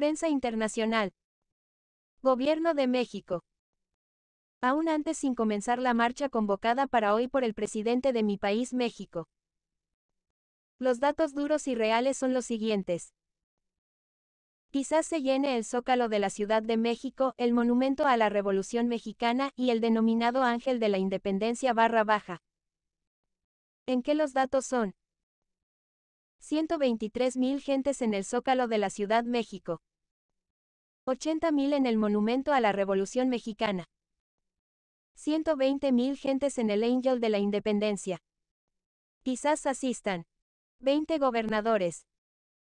Prensa internacional. Gobierno de México. Aún antes sin comenzar la marcha convocada para hoy por el presidente de mi país México. Los datos duros y reales son los siguientes. Quizás se llene el zócalo de la Ciudad de México, el monumento a la Revolución Mexicana y el denominado Ángel de la Independencia barra baja. ¿En qué los datos son? 123.000 gentes en el zócalo de la Ciudad México. 80.000 en el Monumento a la Revolución Mexicana. 120.000 gentes en el Angel de la Independencia. Quizás asistan. 20 gobernadores.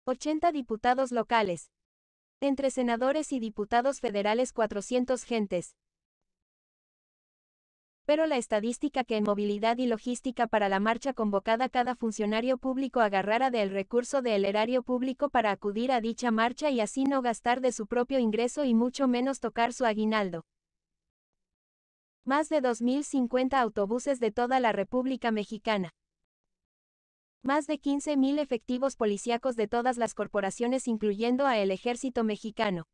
80 diputados locales. Entre senadores y diputados federales 400 gentes pero la estadística que en movilidad y logística para la marcha convocada cada funcionario público agarrara del recurso del erario público para acudir a dicha marcha y así no gastar de su propio ingreso y mucho menos tocar su aguinaldo. Más de 2.050 autobuses de toda la República Mexicana. Más de 15.000 efectivos policíacos de todas las corporaciones incluyendo a el Ejército Mexicano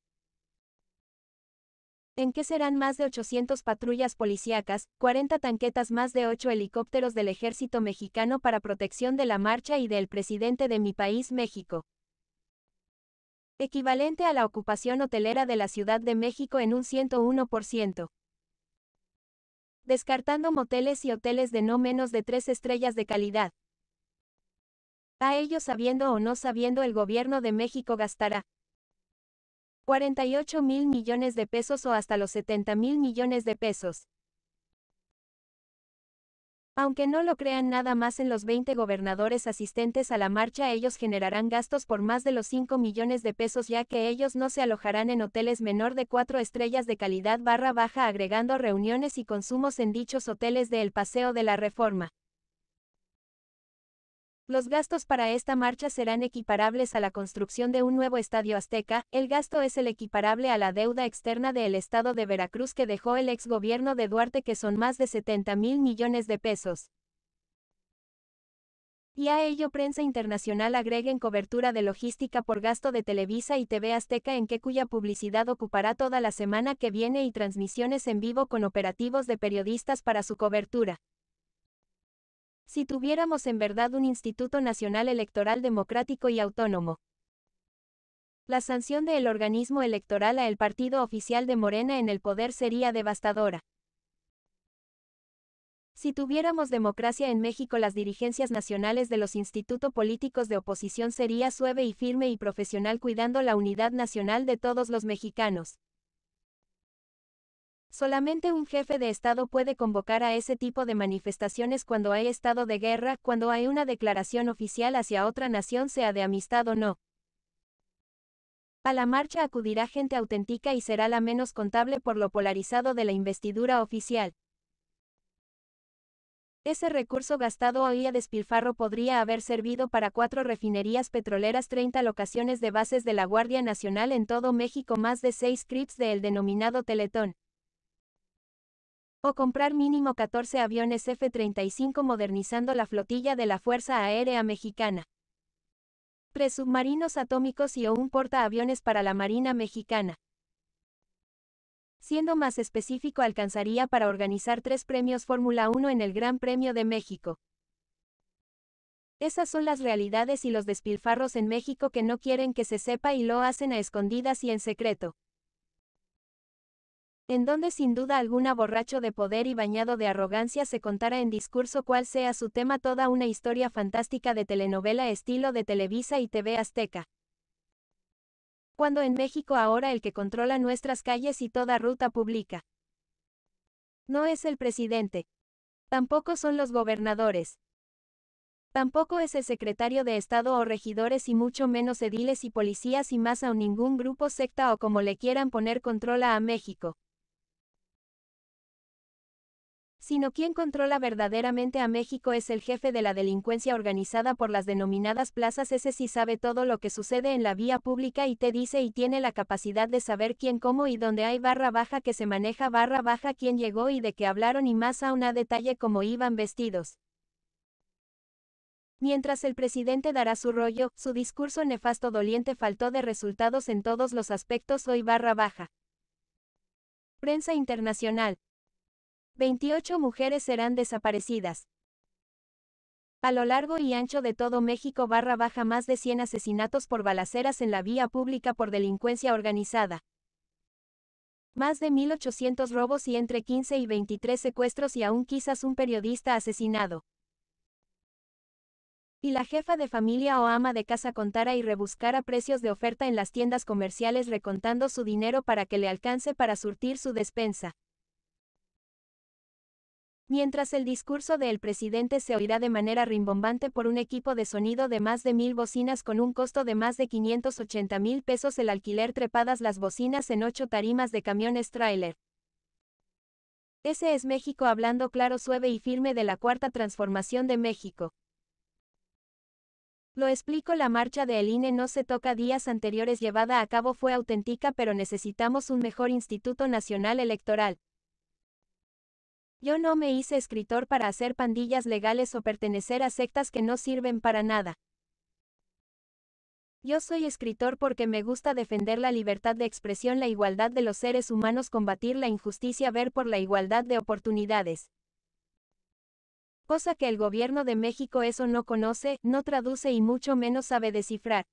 en qué serán más de 800 patrullas policíacas, 40 tanquetas más de 8 helicópteros del ejército mexicano para protección de la marcha y del presidente de mi país México. Equivalente a la ocupación hotelera de la Ciudad de México en un 101%. Descartando moteles y hoteles de no menos de 3 estrellas de calidad. A ello sabiendo o no sabiendo el gobierno de México gastará, 48 mil millones de pesos o hasta los 70 mil millones de pesos. Aunque no lo crean nada más en los 20 gobernadores asistentes a la marcha, ellos generarán gastos por más de los 5 millones de pesos ya que ellos no se alojarán en hoteles menor de 4 estrellas de calidad barra baja agregando reuniones y consumos en dichos hoteles del Paseo de la Reforma. Los gastos para esta marcha serán equiparables a la construcción de un nuevo estadio azteca, el gasto es el equiparable a la deuda externa del Estado de Veracruz que dejó el ex gobierno de Duarte que son más de 70 mil millones de pesos. Y a ello prensa internacional agreguen cobertura de logística por gasto de Televisa y TV Azteca en que cuya publicidad ocupará toda la semana que viene y transmisiones en vivo con operativos de periodistas para su cobertura. Si tuviéramos en verdad un Instituto Nacional Electoral Democrático y Autónomo. La sanción del organismo electoral a el partido oficial de Morena en el poder sería devastadora. Si tuviéramos democracia en México, las dirigencias nacionales de los institutos políticos de oposición sería suave y firme y profesional cuidando la unidad nacional de todos los mexicanos. Solamente un jefe de Estado puede convocar a ese tipo de manifestaciones cuando hay estado de guerra, cuando hay una declaración oficial hacia otra nación, sea de amistad o no. A la marcha acudirá gente auténtica y será la menos contable por lo polarizado de la investidura oficial. Ese recurso gastado hoy a despilfarro podría haber servido para cuatro refinerías petroleras, 30 locaciones de bases de la Guardia Nacional en todo México, más de seis crips del denominado Teletón o comprar mínimo 14 aviones F-35 modernizando la flotilla de la Fuerza Aérea Mexicana. Presubmarinos atómicos y o un portaaviones para la Marina Mexicana. Siendo más específico, alcanzaría para organizar tres premios Fórmula 1 en el Gran Premio de México. Esas son las realidades y los despilfarros en México que no quieren que se sepa y lo hacen a escondidas y en secreto en donde sin duda alguna borracho de poder y bañado de arrogancia se contara en discurso cual sea su tema toda una historia fantástica de telenovela estilo de Televisa y TV Azteca. Cuando en México ahora el que controla nuestras calles y toda ruta pública no es el presidente, tampoco son los gobernadores, Tampoco es el secretario de Estado o regidores y mucho menos ediles y policías y más aún ningún grupo secta o como le quieran poner controla a México sino quien controla verdaderamente a México es el jefe de la delincuencia organizada por las denominadas plazas, ese sí sabe todo lo que sucede en la vía pública y te dice y tiene la capacidad de saber quién, cómo y dónde hay barra baja que se maneja barra baja quién llegó y de qué hablaron y más a detalle cómo iban vestidos. Mientras el presidente dará su rollo, su discurso nefasto doliente faltó de resultados en todos los aspectos hoy barra baja. Prensa internacional, 28 mujeres serán desaparecidas. A lo largo y ancho de todo México barra baja más de 100 asesinatos por balaceras en la vía pública por delincuencia organizada. Más de 1.800 robos y entre 15 y 23 secuestros y aún quizás un periodista asesinado. Y la jefa de familia o ama de casa contara y rebuscara precios de oferta en las tiendas comerciales recontando su dinero para que le alcance para surtir su despensa. Mientras el discurso del presidente se oirá de manera rimbombante por un equipo de sonido de más de mil bocinas con un costo de más de 580 mil pesos el alquiler trepadas las bocinas en ocho tarimas de camiones tráiler. Ese es México hablando claro, suave y firme de la cuarta transformación de México. Lo explico, la marcha de El INE no se toca días anteriores llevada a cabo fue auténtica, pero necesitamos un mejor Instituto Nacional Electoral. Yo no me hice escritor para hacer pandillas legales o pertenecer a sectas que no sirven para nada. Yo soy escritor porque me gusta defender la libertad de expresión, la igualdad de los seres humanos, combatir la injusticia, ver por la igualdad de oportunidades. Cosa que el gobierno de México eso no conoce, no traduce y mucho menos sabe descifrar.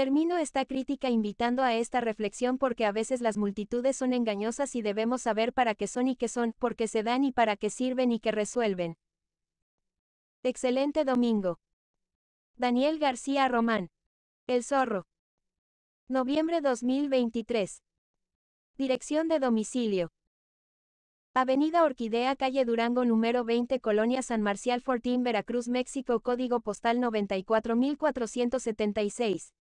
Termino esta crítica invitando a esta reflexión porque a veces las multitudes son engañosas y debemos saber para qué son y qué son, por qué se dan y para qué sirven y qué resuelven. Excelente domingo. Daniel García Román. El zorro. Noviembre 2023. Dirección de domicilio. Avenida Orquidea calle Durango número 20, Colonia San Marcial Fortín, Veracruz, México, código postal 94476.